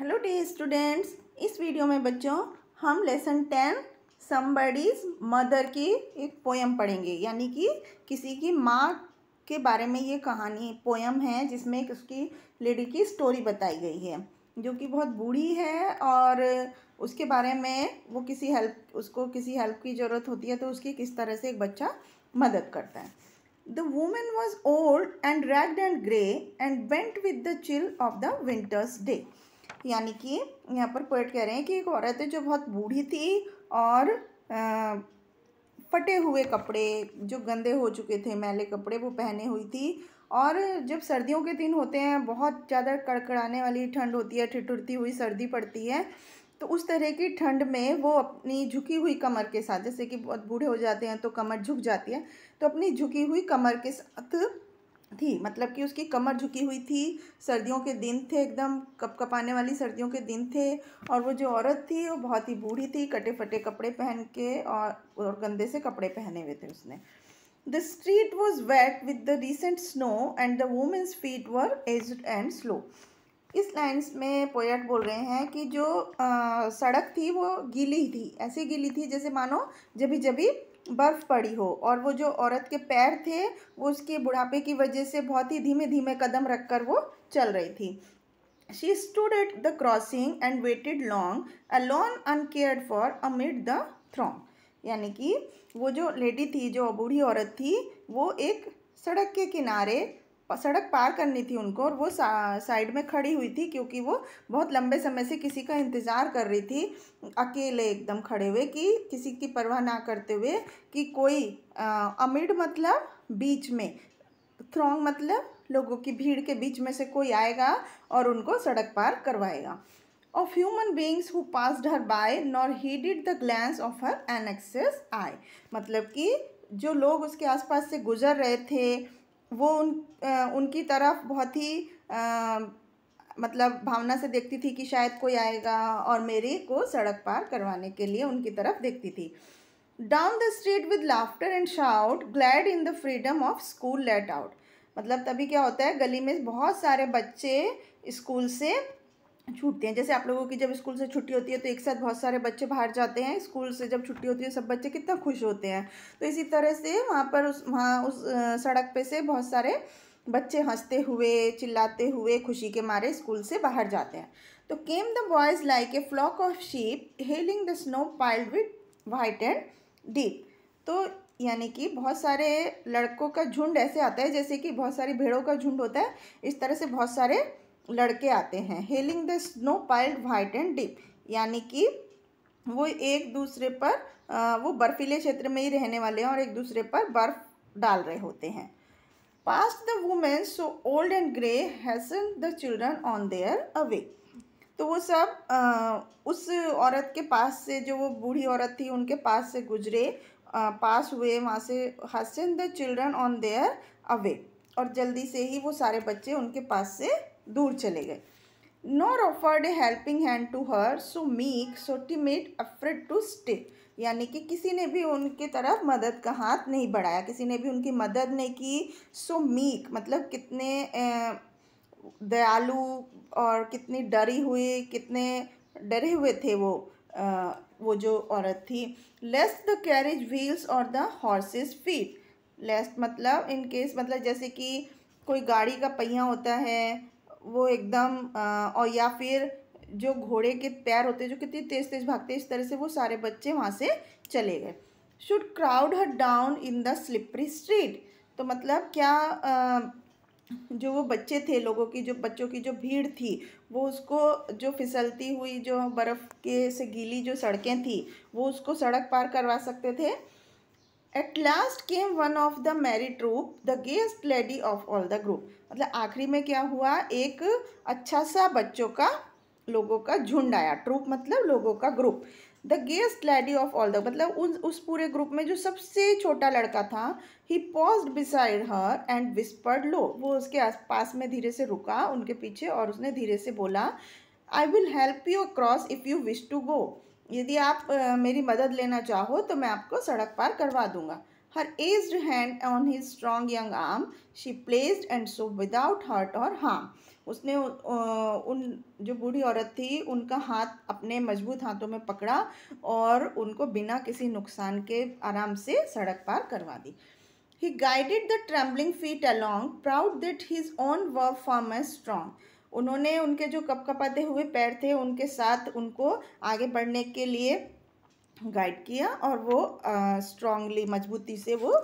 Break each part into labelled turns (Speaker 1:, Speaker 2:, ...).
Speaker 1: Hello dear students इस video में बच्चों हम लेसन टेन समबडीज मदर की एक पोयम पढ़ेंगे यानी कि किसी की माँ के बारे में ये कहानी पोयम है जिसमें एक उसकी लेडी की स्टोरी बताई गई है जो कि बहुत बूढ़ी है और उसके बारे में वो किसी हेल्प उसको किसी हेल्प की ज़रूरत होती है तो उसकी किस तरह से एक बच्चा मदद करता है The woman was old and ragged and grey and bent with the chill of the winter's day. यानी कि यहाँ पर पोइट कह रहे हैं कि एक औरत है जो बहुत बूढ़ी थी और फटे हुए कपड़े जो गंदे हो चुके थे मैले कपड़े वो पहने हुई थी और जब सर्दियों के दिन होते हैं बहुत ज़्यादा कड़कड़ाने वाली ठंड होती है ठिठुरती हुई सर्दी पड़ती है तो उस तरह की ठंड में वो अपनी झुकी हुई कमर के साथ जैसे कि बहुत बूढ़े हो जाते हैं तो कमर झुक जाती है तो अपनी झुकी हुई कमर के साथ थी मतलब कि उसकी कमर झुकी हुई थी सर्दियों के दिन थे एकदम कप कपाने वाली सर्दियों के दिन थे और वो जो औरत थी वो बहुत ही बूढ़ी थी कटे फटे कपड़े पहन के और और गंदे से कपड़े पहने हुए थे उसने the street was wet with the recent snow and the woman's feet were aged and slow इस लाइन्स में पोएट बोल रहे हैं कि जो आ, सड़क थी वो गीली थी ऐसी गीली थी जैसे मानो जभी जभी बर्फ़ पड़ी हो और वो जो औरत के पैर थे वो उसके बुढ़ापे की वजह से बहुत ही धीमे धीमे कदम रख कर वो चल रही थी she stood at the crossing and waited long alone uncared for amid the throng यानी कि वो जो लेडी थी जो बूढ़ी औरत थी वो एक सड़क के किनारे सड़क पार करनी थी उनको और वो सा, साइड में खड़ी हुई थी क्योंकि वो बहुत लंबे समय से किसी का इंतज़ार कर रही थी अकेले एकदम खड़े हुए कि किसी की परवाह ना करते हुए कि कोई अमिड मतलब बीच में थ्रोंग मतलब लोगों की भीड़ के बीच में से कोई आएगा और उनको सड़क पार करवाएगा of human beings who passed her by nor heeded the glance of her anxious eye मतलब कि जो लोग उसके आसपास से गुजर रहे थे वो उन उनकी तरफ बहुत ही आ, मतलब भावना से देखती थी कि शायद कोई आएगा और मेरे को सड़क पार करवाने के लिए उनकी तरफ देखती थी down the street with laughter and shout glad in the freedom of school let out मतलब तभी क्या होता है गली में बहुत सारे बच्चे स्कूल से छूटते हैं जैसे आप लोगों की जब स्कूल से छुट्टी होती है तो एक साथ बहुत सारे बच्चे बाहर जाते हैं स्कूल से जब छुट्टी होती है सब बच्चे कितना खुश होते हैं तो इसी तरह से वहाँ पर उस वहाँ उस सड़क पे से बहुत सारे बच्चे हंसते हुए चिल्लाते हुए खुशी के मारे स्कूल से बाहर जाते हैं तो came the boys like a flock of sheep hailing the snow piled with white and deep तो यानी कि बहुत सारे लड़कों का झुंड ऐसे आता है जैसे कि बहुत सारी भेड़ों का झुंड होता है इस तरह से बहुत सारे लड़के आते हैं hailing the snow piled white and deep यानी कि वो एक दूसरे पर वो बर्फीले क्षेत्र में ही रहने वाले हैं और एक दूसरे पर बर्फ डाल रहे होते हैं past the women so old and grey hasten the children on their away तो वो सब आ, उस औरत के पास से जो वो बूढ़ी औरत थी उनके पास से गुजरे आ, पास हुए वहाँ से hasten the children on their away और जल्दी से ही वो सारे बच्चे उनके पास से दूर चले गए nor offered a helping hand to her so meek so timid afraid to stay यानी कि किसी ने भी उनके तरफ मदद का हाथ नहीं बढ़ाया किसी ने भी उनकी मदद नहीं की सो so मीक मतलब कितने दयालु और कितनी डरी हुई कितने डरे हुए थे वो आ, वो जो औरत थी लेस द कैरेज व्हील्स और द हॉर्सेस फीट लेस मतलब इन केस मतलब जैसे कि कोई गाड़ी का पहिया होता है वो एकदम और या फिर जो घोड़े के पैर होते हैं जो कितनी तेज़ तेज़ भागते इस तरह से वो सारे बच्चे वहाँ से चले गए should crowd her down in the slippery street तो मतलब क्या जो वो बच्चे थे लोगों की जो बच्चों की जो भीड़ थी वो उसको जो फिसलती हुई जो बर्फ़ के से गीली जो सड़कें थी वो उसको सड़क पार करवा सकते थे at last came one of the married troop the gayest laddie of all the group मतलब आखिरी में क्या हुआ एक अच्छा सा बच्चों का लोगों का झुंड आया ट्रूप मतलब लोगों का group the gayest laddie of all the मतलब उन उस पूरे ग्रुप में जो सबसे छोटा लड़का था he paused beside her and whispered low वो उसके आस पास में धीरे से रुका उनके पीछे और उसने धीरे से बोला I will help you across if you wish to go यदि आप मेरी मदद लेना चाहो तो मैं आपको सड़क पार करवा दूंगा her aged hand on his strong young arm she placed and so without hurt or harm उसने उन जो बूढ़ी औरत थी उनका हाथ अपने मजबूत हाथों में पकड़ा और उनको बिना किसी नुकसान के आराम से सड़क पार करवा दी he guided the travelling feet along proud that his own work form as strong उन्होंने उनके जो कपकपाते हुए पैर थे उनके साथ उनको आगे बढ़ने के लिए गाइड किया और वो स्ट्रांगली मजबूती से वो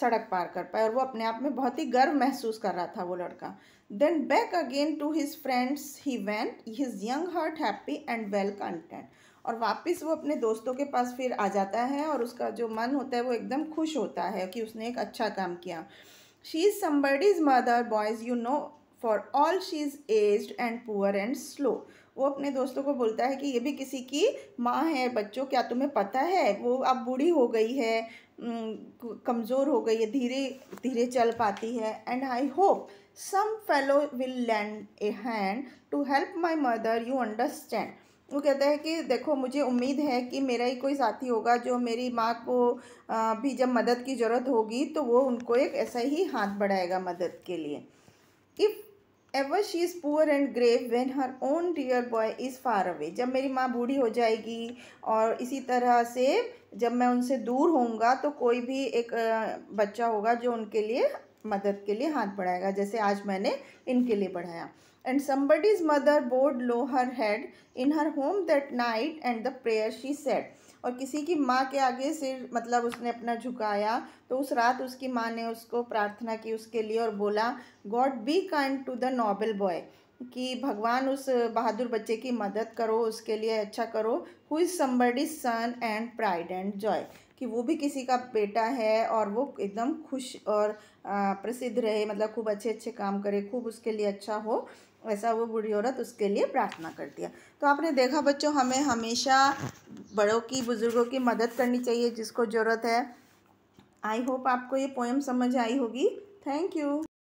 Speaker 1: सड़क पार कर पाए और वो अपने आप में बहुत ही गर्व महसूस कर रहा था वो लड़का then back again to his friends he went his young heart happy and well content और वापस वो अपने दोस्तों के पास फिर आ जाता है और उसका जो मन होता है वो एकदम खुश होता है कि उसने एक अच्छा काम किया she is somebody's mother boys you know for all she is aged and poor and slow वो अपने दोस्तों को बोलता है कि ये भी किसी की माँ है बच्चों क्या तुम्हें पता है वो अब बूढ़ी हो गई है कमज़ोर हो गई है धीरे धीरे चल पाती है and I hope some fellow will lend a hand to help my mother you understand वो कहता है कि देखो मुझे उम्मीद है कि मेरा ही कोई साथी होगा जो मेरी माँ को भी जब मदद की ज़रूरत होगी तो वो उनको एक ऐसा ही हाथ बढ़ाएगा मदद के लिए if ever she is poor and grave when her own dear boy is far away जब मेरी माँ बूढ़ी हो जाएगी और इसी तरह से जब मैं उनसे दूर होऊंगा तो कोई भी एक बच्चा होगा जो उनके लिए मदद के लिए हाथ बढ़ाएगा जैसे आज मैंने इनके लिए बढ़ाया and somebody's mother bowed low her head in her home that night and the prayer she said और किसी की माँ के आगे सिर मतलब उसने अपना झुकाया तो उस रात उसकी माँ ने उसको प्रार्थना की उसके लिए और बोला God be kind to the noble boy कि भगवान उस बहादुर बच्चे की मदद करो उसके लिए अच्छा करो who is somebody's son and pride and joy कि वो भी किसी का बेटा है और वो एकदम खुश और प्रसिद्ध रहे मतलब खूब अच्छे अच्छे काम करे खूब उसके लिए अच्छा हो ऐसा वो बूढ़ी औरत उसके लिए प्रार्थना करती है तो आपने देखा बच्चों हमें हमेशा बड़ों की बुज़ुर्गों की मदद करनी चाहिए जिसको ज़रूरत है आई होप आपको ये पोएम समझ आई होगी थैंक यू